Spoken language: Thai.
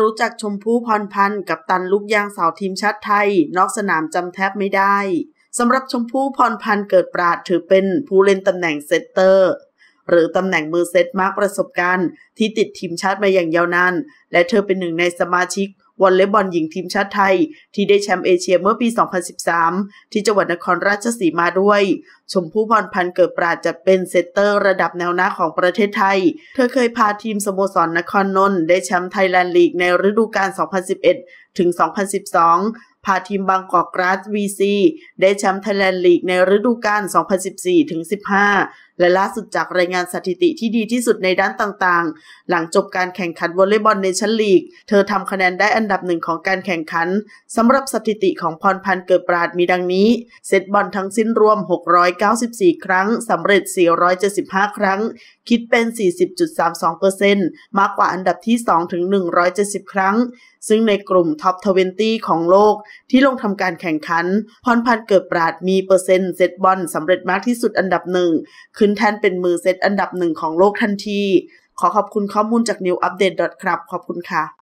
รู้จักชมพู่พรพันธ์กับตันลูกยางสาวทีมชาติไทยนอกสนามจำแทบไม่ได้ สำหรับชมพู่พรพันธ์เกิดปราดถือเป็นผู้เล่นตำแหน่งเซตเตอร์ หรือตำแหน่งมือเซตมากประสบการณ์ที่ติดทีมชาติมาอย่างยาวนานและเธอเป็นหนึ่งในสมาชิกวอลเลย์บอลหญิงทีมชาติไทย ที่ได้แชมป์เอเชียเมื่อปี 2013 ที่จังหวัดนครราชสีมาด้วย ชมพู่พรพันธ์เกิดปราดจะเป็นเซตเตอร์ระดับแนวหน้าของประเทศไทย เธอเคยพาทีมสโมสรนครนนท์ได้แชมป์ไทยแลนด์ลีกในฤดูกาล 2011ถึง 2012 พาทีมบางกอกกราส VC ได้แชมป์ไทยแลนด์ลีกในฤดูกาล 2014ถึง15 และล่าสุดจากรายงานสถิติที่ดีที่สุดในด้านต่างๆ หลังจบการแข่งขันวอลเลย์บอลในชั้นลีก เธอทำคะแนนได้อันดับหนึ่งของการแข่งขันสำหรับสถิติของพรพันธ์เกิดปราดมีดังนี้ เซตบอลทั้งสิ้นรวม 694 ครั้ง สำเร็จ 475 ครั้ง คิดเป็น 40.32%มากกว่าอันดับที่2ถึง 170 ครั้ง ซึ่งในกลุ่มทท็อป20ของโลกที่ลงทำการแข่งขันพรพันธ์เกิดปราดมีเปอร์เซ็นต์เซตบอลสำเร็จมากที่สุดอันดับหนึ่งขึ้นแทนเป็นมือเซตอันดับหนึ่งของโลกทันทีขอขอบคุณข้อมูลจาก New Update. c l u b ขอบคุณค่ะ